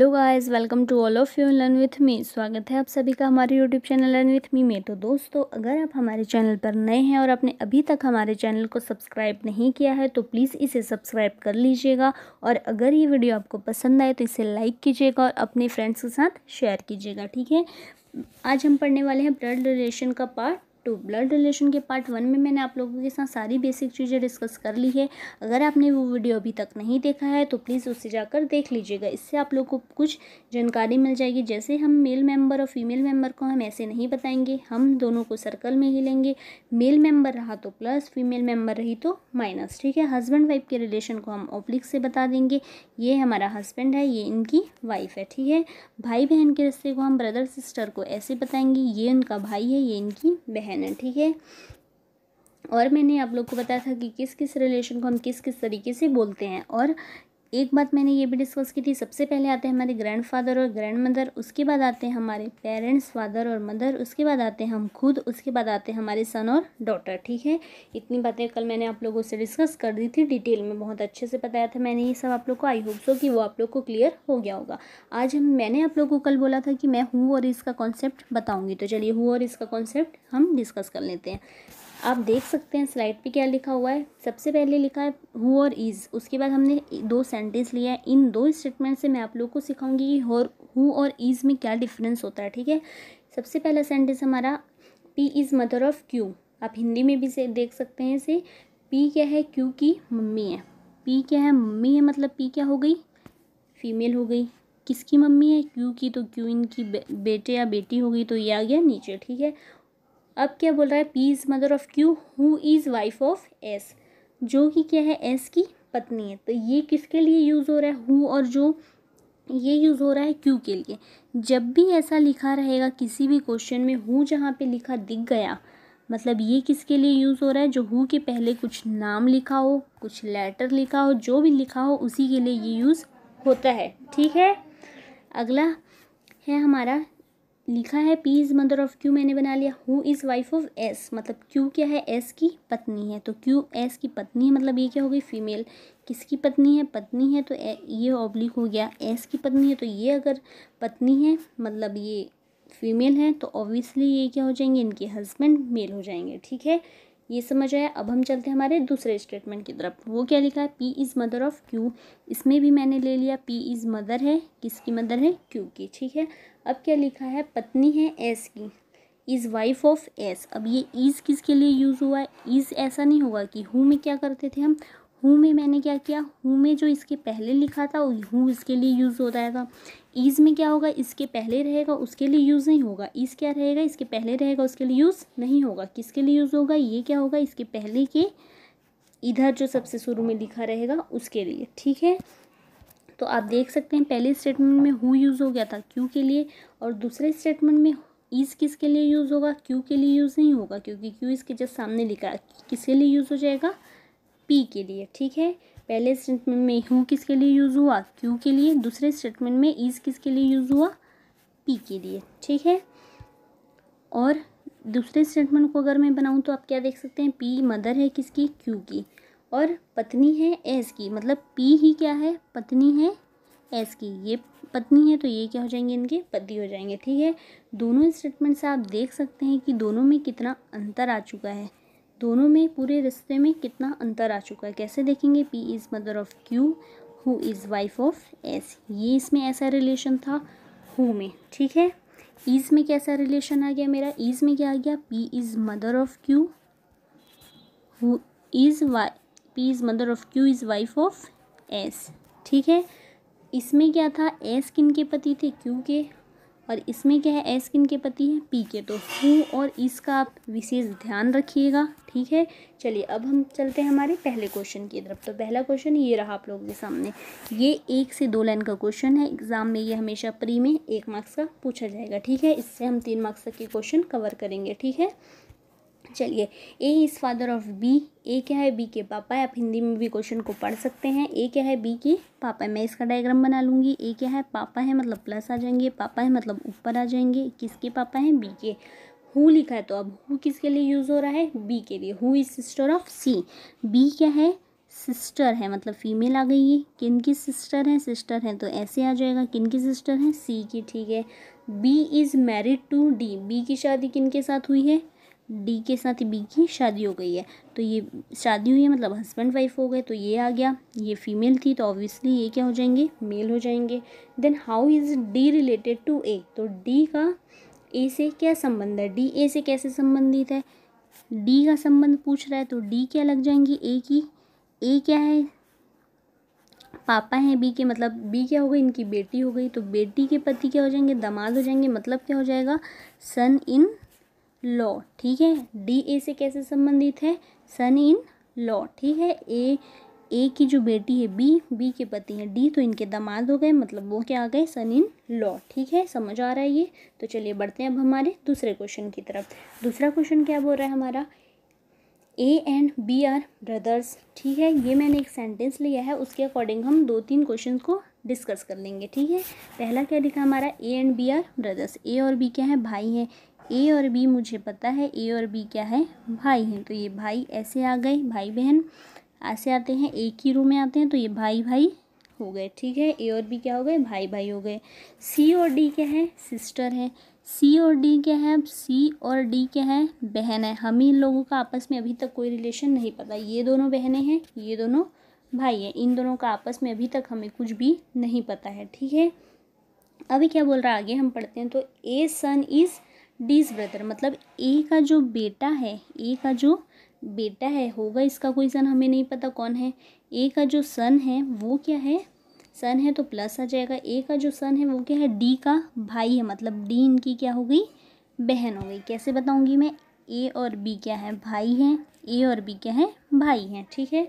hello guys welcome to all of you learn with me स्वागत है आप सभी का हमारे YouTube channel learn with me में तो दोस्तों अगर आप हमारे चैनल पर नए हैं और आपने अभी तक हमारे चैनल को सब्सक्राइब नहीं किया है तो प्लीज़ इसे सब्सक्राइब कर लीजिएगा और अगर ये वीडियो आपको पसंद आए तो इसे लाइक कीजिएगा और अपने फ्रेंड्स के साथ शेयर कीजिएगा ठीक है आज हम पढ़ने वाले हैं ब्लड रिलेशन का पार्ट टू ब्लड रिलेशन के पार्ट वन में मैंने आप लोगों के साथ सारी बेसिक चीज़ें डिस्कस कर ली है अगर आपने वो वीडियो अभी तक नहीं देखा है तो प्लीज़ उसे जाकर देख लीजिएगा इससे आप लोग को कुछ जानकारी मिल जाएगी जैसे हम मेल मेंबर और फीमेल मेंबर को हम ऐसे नहीं बताएंगे हम दोनों को सर्कल में ही लेंगे मेल मेंबर रहा तो प्लस फीमेल मेंबर रही तो माइनस ठीक है हस्बैंड वाइफ के रिलेशन को हम ओब्लिक से बता देंगे ये हमारा हस्बैंड है ये इनकी वाइफ है ठीक है भाई बहन के रिश्ते को हम ब्रदर सिस्टर को ऐसे बताएंगे ये उनका भाई है ये इनकी बहन पहना है ठीक है और मैंने आप लोग को बताया था कि किस किस रिलेशन को हम किस किस तरीके से बोलते हैं और एक बात मैंने ये भी डिस्कस की थी सबसे पहले आते हैं हमारे ग्रैंडफादर और ग्रैंड मदर उसके बाद आते हैं हमारे पेरेंट्स फादर और मदर उसके बाद आते हैं हम खुद उसके बाद आते हैं हमारे सन और डॉटर ठीक है इतनी बातें कल मैंने आप लोगों से डिस्कस कर दी थी डिटेल में बहुत अच्छे से बताया था मैंने ये सब आप लोग को आई होप सो कि वो आप लोग को क्लियर हो गया होगा आज हम मैंने आप लोग को कल बोला था कि मैं हूँ और इसका कॉन्सेप्ट बताऊँगी तो चलिए हूँ और इसका कॉन्सेप्ट हम डिस्कस कर लेते हैं आप देख सकते हैं स्लाइड पे क्या लिखा हुआ है सबसे पहले लिखा है हु और इज़ उसके बाद हमने दो सेंटेंस लिया है इन दो स्टेटमेंट से मैं आप लोगों को सिखाऊंगी कि और हु और इज़ में क्या डिफरेंस होता है ठीक है सबसे पहला सेंटेंस हमारा P is mother of Q आप हिंदी में भी से देख सकते हैं इसे पी क्या है क्यू की मम्मी है पी क्या है मम्मी है मतलब पी क्या हो गई फीमेल हो गई किसकी मम्मी है क्यू की तो क्यू इनकी बे, बेटे या बेटी होगी तो ये आ गया नीचे ठीक है अब क्या बोल रहा है P is mother of Q who is wife of S जो कि क्या है एस की पत्नी है तो ये किसके लिए यूज़ हो रहा है हु और जो ये यूज़ हो रहा है क्यू के लिए जब भी ऐसा लिखा रहेगा किसी भी क्वेश्चन में हु जहाँ पे लिखा दिख गया मतलब ये किसके लिए यूज़ हो रहा है जो हु के पहले कुछ नाम लिखा हो कुछ लेटर लिखा हो जो भी लिखा हो उसी के लिए ये यूज़ होता है ठीक है अगला है हमारा लिखा है P is mother of Q मैंने बना लिया who is wife of S मतलब क्यू क्या है एस की पत्नी है तो क्यू एस की पत्नी है मतलब ये क्या हो गई फीमेल किसकी पत्नी है पत्नी है तो ये ऑब्लिक हो गया एस की पत्नी है तो ये अगर पत्नी है मतलब ये फीमेल है तो ऑब्वियसली ये क्या हो जाएंगे इनके हस्बैंड मेल हो जाएंगे ठीक है ये समझ आया अब हम चलते हैं हमारे दूसरे स्टेटमेंट की तरफ वो क्या लिखा है P is mother of Q इसमें भी मैंने ले लिया पी इज़ मदर है किसकी मदर है क्यू की ठीक है अब क्या लिखा है पत्नी है एस की इज़ वाइफ ऑफ एस अब ये इज़ किसके लिए यूज़ हुआ है इज़ ऐसा नहीं हुआ कि हु में क्या करते थे हम हु में मैंने क्या किया हु में जो इसके पहले लिखा था हु इसके लिए यूज़ हो जाएगा ईज़ में क्या होगा इसके पहले रहेगा उसके लिए यूज़ नहीं होगा ईज़ क्या रहेगा इसके पहले रहेगा उसके लिए यूज़ नहीं होगा किसके लिए यूज़ होगा ये क्या होगा इसके पहले के इधर जो सबसे शुरू में लिखा रहेगा उसके लिए ठीक है तो आप देख सकते हैं पहले स्टेटमेंट में हु यूज़ हो गया था क्यू के लिए और दूसरे स्टेटमेंट में ईज किसके लिए यूज़ होगा क्यू के लिए यूज़ नहीं होगा क्योंकि क्यू इसके जस्ट सामने लिखा है किसके लिए यूज़ हो जाएगा पी के लिए ठीक है पहले स्टेटमेंट में हूँ किसके लिए यूज़ हुआ क्यू के लिए दूसरे स्टेटमेंट में इज़ किसके लिए यूज़ हुआ पी के लिए ठीक है और दूसरे स्टेटमेंट को अगर मैं बनाऊँ तो आप क्या देख सकते हैं पी मदर है किसकी क्यू की और पत्नी है एस की मतलब पी ही क्या है पत्नी है एस की ये पत्नी है तो ये क्या हो जाएंगे इनके पति हो जाएंगे ठीक है दोनों स्टेटमेंट से आप देख सकते हैं कि दोनों में कितना अंतर आ चुका है दोनों में पूरे रिश्ते में कितना अंतर आ चुका है कैसे देखेंगे P is mother of Q who is wife of S ये इसमें ऐसा रिलेशन था हु में ठीक है ईज़ में कैसा रिलेशन आ गया मेरा ईज़ में क्या आ गया P is mother of Q who is Y P is mother of Q is wife of S ठीक है इसमें क्या था एस किन के पति थे क्यू के और इसमें क्या है एस किन के पति हैं पी के तो हूँ और इसका आप विशेष ध्यान रखिएगा ठीक है चलिए अब हम चलते हैं हमारे पहले क्वेश्चन की तरफ तो पहला क्वेश्चन ये रहा आप लोगों के सामने ये एक से दो लाइन का क्वेश्चन है एग्जाम में ये हमेशा प्री में एक मार्क्स का पूछा जाएगा ठीक है इससे हम तीन मार्क्स तक के क्वेश्चन कवर करेंगे ठीक है चलिए A is father of B A क्या है बी के पापा है आप हिंदी में भी क्वेश्चन को पढ़ सकते हैं ए क्या है बी के पापा है मैं इसका डायग्राम बना लूँगी ए क्या है पापा है मतलब प्लस आ जाएंगे पापा है मतलब ऊपर आ जाएंगे किसके पापा हैं बी के हु लिखा है तो अब हु किसके लिए यूज़ हो रहा है बी के लिए who is sister of C B क्या है सिस्टर है मतलब फीमेल आ गई है किन की सिस्टर है सिस्टर है तो ऐसे आ जाएगा किन की सिस्टर है सी की ठीक है B is married to D B की शादी किन के साथ हुई है डी के साथ बी की शादी हो गई है तो ये शादी हुई है मतलब हस्बैंड वाइफ हो गए तो ये आ गया ये फीमेल थी तो ऑब्वियसली ये क्या हो जाएंगे मेल हो जाएंगे then how is D related to A तो डी का ए से क्या संबंध है डी ए से कैसे संबंधित है डी का संबंध पूछ रहा है तो डी क्या लग जाएंगी ए की ए क्या है पापा हैं बी के मतलब बी क्या हो गई इनकी बेटी हो गई तो बेटी के पति क्या हो जाएंगे दामाद हो जाएंगे मतलब क्या हो जाएगा सन इन लॉ ठीक है डी ए से कैसे संबंधित है सन इन लॉ ठीक है ए ए की जो बेटी है बी बी के पति हैं डी तो इनके दामाद हो गए मतलब वो क्या आ गए सन इन लॉ ठीक है समझ आ रहा है ये तो चलिए बढ़ते हैं अब हमारे दूसरे क्वेश्चन की तरफ दूसरा क्वेश्चन क्या बोल रहा है हमारा A and B are brothers ठीक है ये मैंने एक सेंटेंस लिया है उसके अकॉर्डिंग हम दो तीन क्वेश्चन को डिस्कस कर लेंगे ठीक है पहला क्या लिखा हमारा A and B are brothers A और बी क्या है भाई हैं ए और बी मुझे पता है ए और बी क्या है भाई हैं तो ये भाई ऐसे आ गए भाई बहन ऐसे आते हैं एक ही रूम में आते हैं तो ये भाई भाई हो गए ठीक है ए और बी क्या हो गए भाई भाई हो गए सी और डी क्या है सिस्टर है सी और डी क्या है अब सी और डी क्या है बहन है हम इन लोगों का आपस में अभी तक कोई रिलेशन नहीं पता ये दोनों बहनें हैं ये दोनों भाई हैं इन दोनों का आपस में अभी तक हमें कुछ भी नहीं पता है ठीक है अभी क्या बोल रहा है आगे हम पढ़ते हैं तो ए सन इज़ डीज ब्रदर मतलब ए का जो बेटा है ए का जो बेटा है होगा इसका कोई सन हमें नहीं पता कौन है ए का जो सन है वो क्या है सन है तो प्लस आ जाएगा ए का जो सन है वो क्या है डी का भाई है मतलब डी इनकी क्या हो गई बहन हो गई कैसे बताऊंगी मैं ए और बी क्या है भाई हैं ए और बी क्या है भाई हैं ठीक है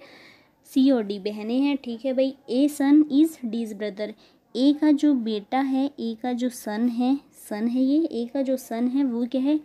सी और डी बहने हैं ठीक है भाई ए सन इज़ डीज ब्रदर ए का जो बेटा है ए का जो सन है सन है ये ए का जो सन है वो क्या है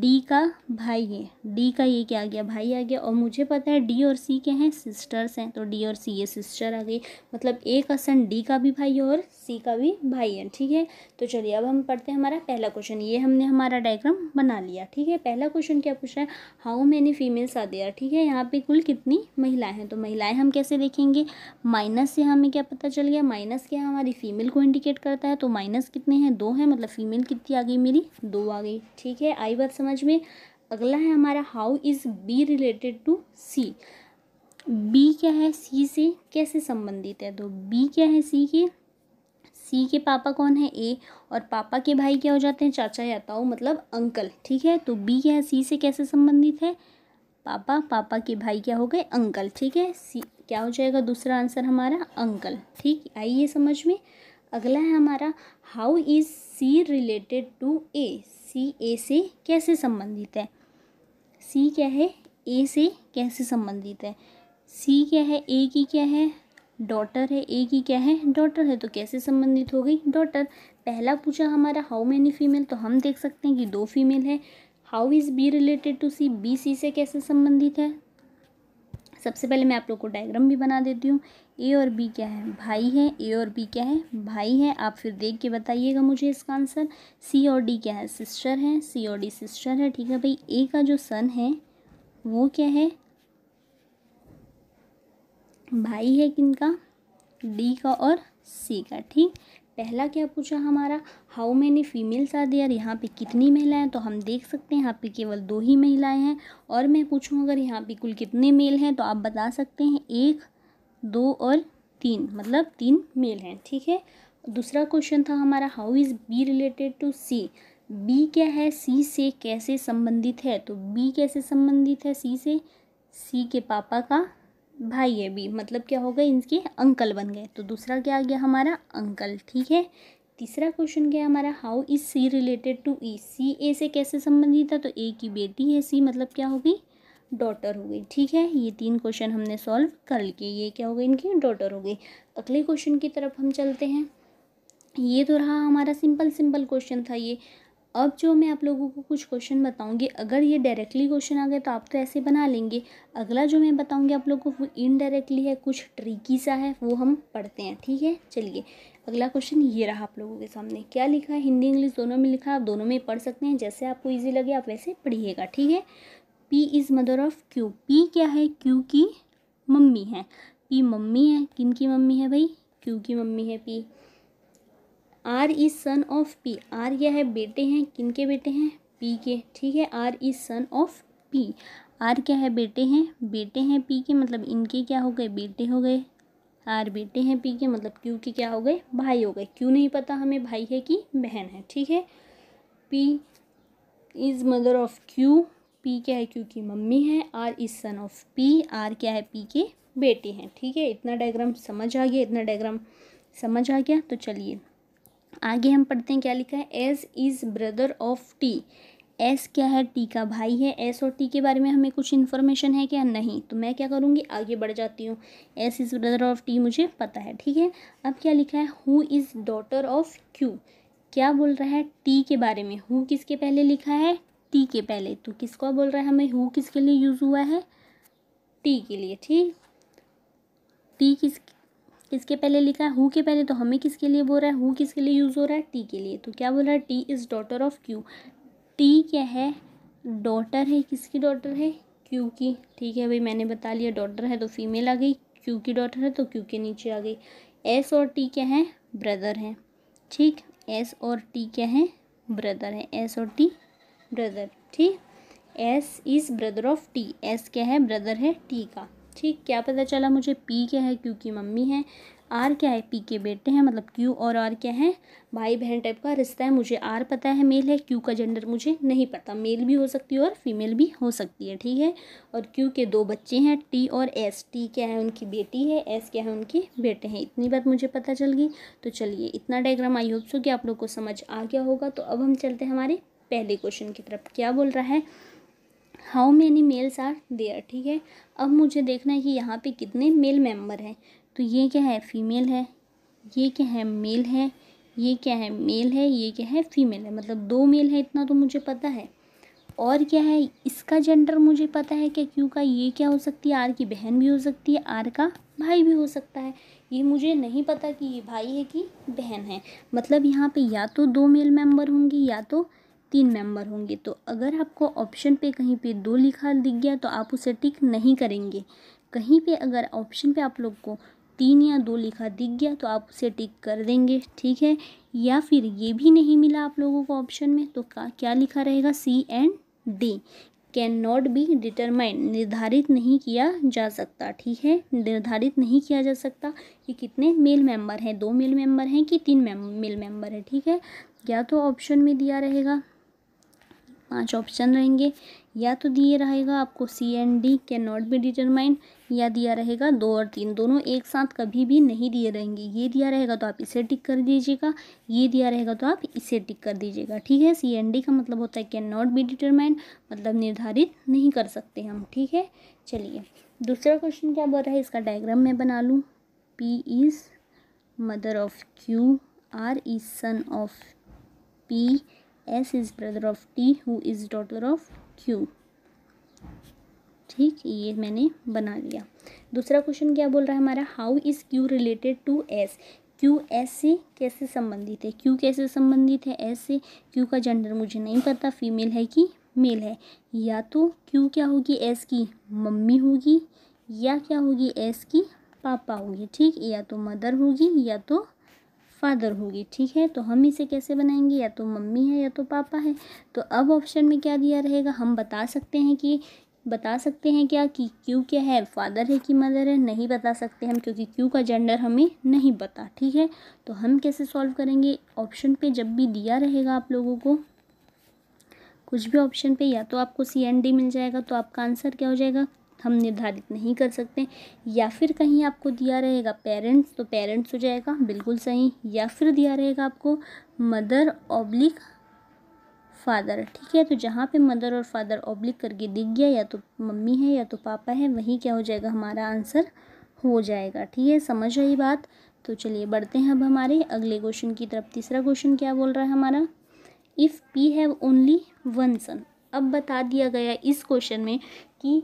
डी का भाई है डी का ये क्या आ गया भाई आ गया और मुझे पता है डी और सी क्या हैं सिस्टर्स हैं तो डी और सी ये सिस्टर आ गई मतलब ए का सन डी का भी भाई है और सी का भी भाई है ठीक है तो चलिए अब हम पढ़ते हैं हमारा पहला क्वेश्चन ये हमने हमारा डायग्राम बना लिया ठीक है पहला क्वेश्चन क्या पूछ रहा है how many females are there ठीक है यहाँ पे कुल कितनी महिलाएं हैं तो महिलाएं हम कैसे देखेंगे माइनस से हमें क्या पता चल गया माइनस क्या हमारी फीमेल को इंडिकेट करता है तो माइनस कितने हैं दो हैं मतलब फीमेल फीमेल कितनी आ गई मेरी दो आ गई ठीक है आई बात समझ में अगला है हमारा how is B related to C B क्या है सी से कैसे संबंधित है तो बी क्या है सी के सी के पापा कौन है ए और पापा के भाई क्या हो जाते हैं चाचा या ताऊ मतलब अंकल ठीक है तो बी क्या है सी से कैसे संबंधित है पापा पापा के भाई क्या हो गए अंकल ठीक है सी क्या हो जाएगा दूसरा आंसर हमारा अंकल ठीक आइए समझ में अगला है हमारा how is C related to A C A से कैसे संबंधित है सी क्या है ए से कैसे संबंधित है सी क्या है ए की क्या है डॉटर है ए की क्या है डॉटर है तो कैसे संबंधित हो गई डॉटर पहला पूछा हमारा हाउ मैनी फीमेल तो हम देख सकते हैं कि दो फीमेल है how is B related to C B C से कैसे संबंधित है सबसे पहले मैं आप लोग को डायग्राम भी बना देती हूँ ए और बी क्या है भाई हैं ए और बी क्या है भाई हैं आप फिर देख के बताइएगा मुझे इसका आंसर सी और डी क्या है सिस्टर है सी और डी सिस्टर है ठीक है भाई ए का जो सन है वो क्या है भाई है किनका डी का और सी का ठीक पहला क्या पूछा हमारा how many females are there यहाँ पे कितनी महिलाएं तो हम देख सकते हैं यहाँ पे केवल दो ही महिलाएं हैं और मैं पूछूँ अगर यहाँ पे कुल कितने मेल हैं तो आप बता सकते हैं एक दो और तीन मतलब तीन मेल हैं ठीक है दूसरा क्वेश्चन था हमारा how is B related to C B क्या है सी से कैसे संबंधित है तो बी कैसे संबंधित है सी से सी के पापा का भाई है बी मतलब क्या होगा इनके अंकल बन गए तो दूसरा क्या आ गया हमारा अंकल ठीक है तीसरा क्वेश्चन क्या है हमारा how is C related to E C A से कैसे संबंधित है तो ए की बेटी है सी मतलब क्या होगी डॉटर हो गई ठीक है ये तीन क्वेश्चन हमने सॉल्व कर लिए ये क्या हो गई इनकी डॉटर हो गई अगले क्वेश्चन की तरफ हम चलते हैं ये तो रहा हमारा सिंपल सिंपल क्वेश्चन था ये अब जो मैं आप लोगों को कुछ क्वेश्चन बताऊंगी अगर ये डायरेक्टली क्वेश्चन आ गए तो आप तो ऐसे बना लेंगे अगला जो मैं बताऊंगी आप लोगों को वो इनडायरेक्टली है कुछ ट्रिकी सा है वो हम पढ़ते हैं ठीक है चलिए अगला क्वेश्चन ये रहा आप लोगों के सामने क्या लिखा है हिंदी इंग्लिश दोनों में लिखा है आप दोनों में पढ़ सकते हैं जैसे आपको ईजी लगे आप वैसे पढ़िएगा ठीक है P is mother of Q P क्या है क्यू की मम्मी है पी मम्मी है किन की मम्मी है भाई क्यू की मम्मी है P R is son of P R क्या है बेटे हैं किन के बेटे हैं पी के ठीक है R is son of P R क्या है बेटे हैं बेटे हैं पी के मतलब इनके क्या हो गए बेटे हो गए आर बेटे हैं पी के मतलब क्यू के क्या हो गए भाई हो गए क्यों नहीं पता हमें भाई है कि बहन है ठीक है P is mother of Q P क्या है क्योंकि मम्मी है R is son of P R क्या है पी के बेटे हैं ठीक है इतना डायग्राम समझ आ गया इतना डायग्राम समझ आ गया तो चलिए आगे हम पढ़ते हैं क्या लिखा है S is brother of T S क्या है टी का भाई है एस और टी के बारे में हमें कुछ इन्फॉर्मेशन है क्या नहीं तो मैं क्या करूँगी आगे बढ़ जाती हूँ S is brother of T मुझे पता है ठीक है अब क्या लिखा है who is daughter of Q क्या बोल रहा है टी के बारे में हु किसके पहले लिखा है टी के पहले तो किसको बोल रहा है हमें हु किसके लिए यूज़ हुआ है टी के लिए ठीक टी किस किसके पहले लिखा है हु के पहले तो हमें किसके लिए बोल रहा है हु किसके लिए यूज़ हो रहा है टी के लिए तो क्या बोल रहा है T is daughter of Q T क्या है डॉटर है किसकी डॉटर है क्यू की ठीक है भाई मैंने बता लिया डॉटर है तो फीमेल आ गई क्यू की डॉटर है तो क्यू के नीचे आ गई एस और टी क्या है ब्रदर हैं ठीक एस और टी क्या है ब्रदर है एस और टी ब्रदर ठीक S is brother of T S क्या है ब्रदर है टी का ठीक क्या पता चला मुझे पी क्या है क्यू की मम्मी है आर क्या है पी के बेटे हैं मतलब क्यू और आर क्या है भाई बहन टाइप का रिश्ता है मुझे आर पता है मेल है क्यू का जेंडर मुझे नहीं पता मेल भी हो सकती है और फीमेल भी हो सकती है ठीक है और क्यू के दो बच्चे हैं टी और एस टी क्या है उनकी बेटी है एस क्या है उनके बेटे हैं इतनी बात मुझे पता चल गई तो चलिए इतना डायग्राम आई होप सो कि आप लोग को समझ आ गया होगा तो अब हम चलते हैं हमारे पहले क्वेश्चन की तरफ क्या बोल रहा है how many males are there ठीक है अब मुझे देखना है कि यहाँ पे कितने मेल मेंबर हैं तो ये क्या है फीमेल है ये क्या है मेल है ये क्या है मेल है ये क्या है फीमेल है मतलब दो मेल है इतना तो मुझे पता है और क्या है इसका जेंडर मुझे पता है कि क्यों का ये क्या हो सकती है आर की बहन भी हो सकती है आर का भाई भी हो सकता है ये मुझे नहीं पता कि ये भाई है कि बहन है मतलब यहाँ पे या तो दो मेल मेंबर होंगे या तो तीन मेंबर होंगे तो अगर आपको ऑप्शन पे कहीं पे दो लिखा दिख गया तो आप उसे टिक नहीं करेंगे कहीं पे अगर ऑप्शन पे आप लोग को तीन या दो लिखा दिख गया तो आप उसे टिक कर देंगे ठीक है या फिर ये भी नहीं मिला आप लोगों को ऑप्शन में तो क्या लिखा रहेगा C and D can not be determined निर्धारित नहीं किया जा सकता ठीक है निर्धारित नहीं किया जा सकता कि कितने मेल मेंबर हैं दो मेल मेंबर हैं कि तीन मेल मेंबर है ठीक है या तो ऑप्शन में दिया रहेगा पांच ऑप्शन रहेंगे या तो दिए रहेगा आपको C and D can not be determined या दिया रहेगा दो और तीन दोनों एक साथ कभी भी नहीं दिए रहेंगे ये दिया रहेगा तो आप इसे टिक कर दीजिएगा ये दिया रहेगा तो आप इसे टिक कर दीजिएगा ठीक है सी एंड डी का मतलब होता है कैन नॉट बी डिटरमाइंड मतलब निर्धारित नहीं कर सकते हम ठीक है चलिए दूसरा क्वेश्चन क्या बोल रहा है इसका डायग्राम मैं बना लूँ P is mother of Q R is son of P S is brother of T who is daughter of Q ठीक ये मैंने बना लिया दूसरा क्वेश्चन क्या बोल रहा है हमारा how is Q related to S Q S से कैसे संबंधित है क्यू कैसे संबंधित है एस से क्यू का जेंडर मुझे नहीं पता फीमेल है कि मेल है या तो क्यू क्या होगी एस की मम्मी होगी या क्या होगी एस की पापा होगी ठीक या तो मदर होगी या तो फादर होगी ठीक है तो हम इसे कैसे बनाएंगे या तो मम्मी है या तो पापा है तो अब ऑप्शन में क्या दिया रहेगा हम बता सकते हैं कि बता सकते हैं क्या कि क्यों क्या है फादर है कि मदर है नहीं बता सकते हम क्योंकि क्यों का जेंडर हमें नहीं पता ठीक है तो हम कैसे सॉल्व करेंगे ऑप्शन पे जब भी दिया रहेगा आप लोगों को कुछ भी ऑप्शन पे या तो आपको सी एंड डी मिल जाएगा तो आपका आंसर क्या हो जाएगा हम निर्धारित नहीं कर सकते या फिर कहीं आपको दिया रहेगा पेरेंट्स तो पेरेंट्स हो जाएगा बिल्कुल सही या फिर दिया रहेगा आपको मदर ऑब्लिक फादर ठीक है तो जहाँ पे मदर और फादर ऑब्लिक करके दिख गया या तो मम्मी है या तो पापा है वहीं क्या हो जाएगा हमारा आंसर हो जाएगा ठीक है समझ रही बात तो चलिए बढ़ते हैं अब हमारे अगले क्वेश्चन की तरफ तीसरा क्वेश्चन क्या बोल रहा है हमारा if P have only one son अब बता दिया गया इस क्वेश्चन में कि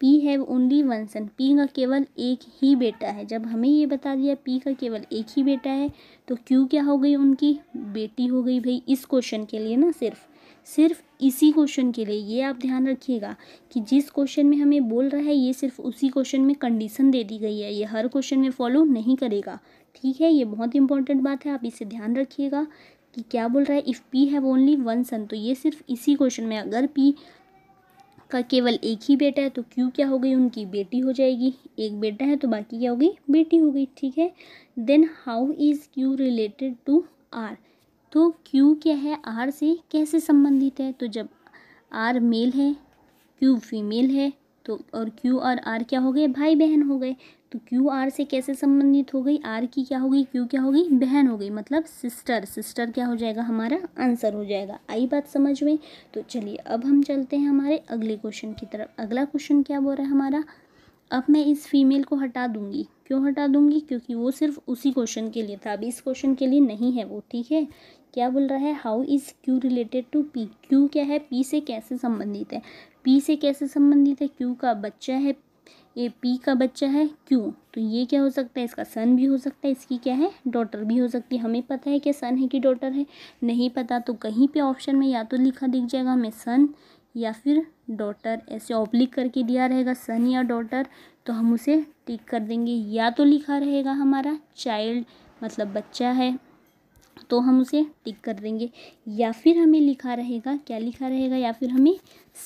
P have only one son P का केवल एक ही बेटा है जब हमें ये बता दिया पी का केवल एक ही बेटा है तो क्यू क्या हो गई उनकी बेटी हो गई भाई इस क्वेश्चन के लिए ना सिर्फ सिर्फ इसी क्वेश्चन के लिए ये आप ध्यान रखिएगा कि जिस क्वेश्चन में हमें बोल रहा है ये सिर्फ उसी क्वेश्चन में कंडीशन दे दी गई है ये हर क्वेश्चन में फॉलो नहीं करेगा ठीक है ये बहुत इंपॉर्टेंट बात है आप इसे ध्यान रखिएगा कि क्या बोल रहा है if P have only one son तो ये सिर्फ इसी क्वेश्चन में अगर पी का केवल एक ही बेटा है तो क्यू क्या हो गई उनकी बेटी हो जाएगी एक बेटा है तो बाकी क्या हो गई बेटी हो गई ठीक है then how is Q related to R तो क्यू क्या है आर से कैसे संबंधित है तो जब आर मेल है क्यू फीमेल है तो और क्यू और आर क्या हो गए भाई बहन हो गए तो क्यू आर से कैसे संबंधित हो गई आर की क्या होगी क्यू क्या होगी बहन हो गई मतलब सिस्टर सिस्टर क्या हो जाएगा हमारा आंसर हो जाएगा आई बात समझ में तो चलिए अब हम चलते हैं हमारे अगले क्वेश्चन की तरफ अगला क्वेश्चन क्या बोल रहा है हमारा अब मैं इस फीमेल को हटा दूंगी क्यों हटा दूंगी क्योंकि वो सिर्फ उसी क्वेश्चन के लिए था अभी इस क्वेश्चन के लिए नहीं है वो ठीक है क्या बोल रहा है how is Q related to P Q क्या है पी से कैसे संबंधित है पी से कैसे संबंधित है क्यू का बच्चा है ये पी का बच्चा है क्यू तो ये क्या हो सकता है इसका सन भी हो सकता है इसकी क्या है डॉटर भी हो सकती है हमें पता है क्या सन है कि डॉटर है नहीं पता तो कहीं पे ऑप्शन में या तो लिखा दिख जाएगा हमें सन या फिर डॉटर ऐसे लिख करके दिया रहेगा सन या डॉटर तो हम उसे टिक कर देंगे या तो लिखा रहेगा हमारा चाइल्ड मतलब बच्चा है तो हम उसे टिक कर देंगे या फिर हमें लिखा रहेगा क्या लिखा रहेगा या फिर हमें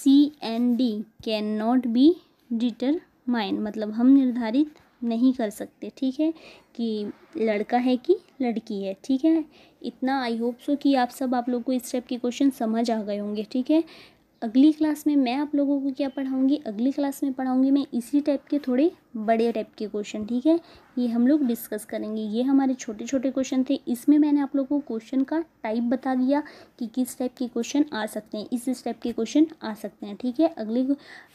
C and D can not be determined मतलब हम निर्धारित नहीं कर सकते ठीक है कि लड़का है कि लड़की है ठीक है इतना आई होप सो कि आप सब आप लोग को इस टाइप के क्वेश्चन समझ आ गए होंगे ठीक है अगली क्लास में मैं आप लोगों को क्या पढ़ाऊँगी अगली क्लास में पढ़ाऊँगी मैं इसी टाइप के थोड़े बड़े टाइप के क्वेश्चन ठीक है ये हम लोग डिस्कस करेंगे ये हमारे छोटे छोटे क्वेश्चन थे इसमें मैंने आप लोगों को क्वेश्चन का टाइप बता दिया कि किस टाइप के क्वेश्चन आ सकते हैं इस इस टाइप के क्वेश्चन आ सकते हैं ठीक है अगली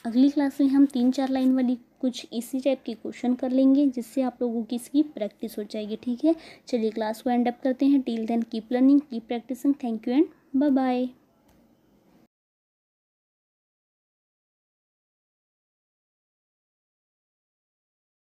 अगली क्लास में हम तीन चार लाइन वाली कुछ इसी टाइप के क्वेश्चन कर लेंगे जिससे आप लोगों की इसकी प्रैक्टिस हो जाएगी ठीक है चलिए क्लास को एंड अप करते हैं till then keep learning keep practising thank you and bye bye